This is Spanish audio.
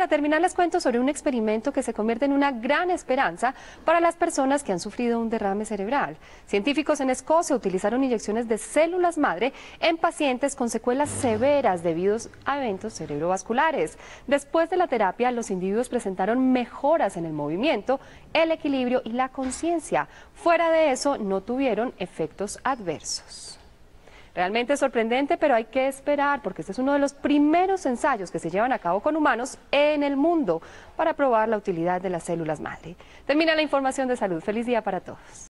para terminar les cuento sobre un experimento que se convierte en una gran esperanza para las personas que han sufrido un derrame cerebral. Científicos en Escocia utilizaron inyecciones de células madre en pacientes con secuelas severas debido a eventos cerebrovasculares. Después de la terapia, los individuos presentaron mejoras en el movimiento, el equilibrio y la conciencia. Fuera de eso, no tuvieron efectos adversos. Realmente es sorprendente, pero hay que esperar porque este es uno de los primeros ensayos que se llevan a cabo con humanos en el mundo para probar la utilidad de las células madre. Termina la información de salud. Feliz día para todos.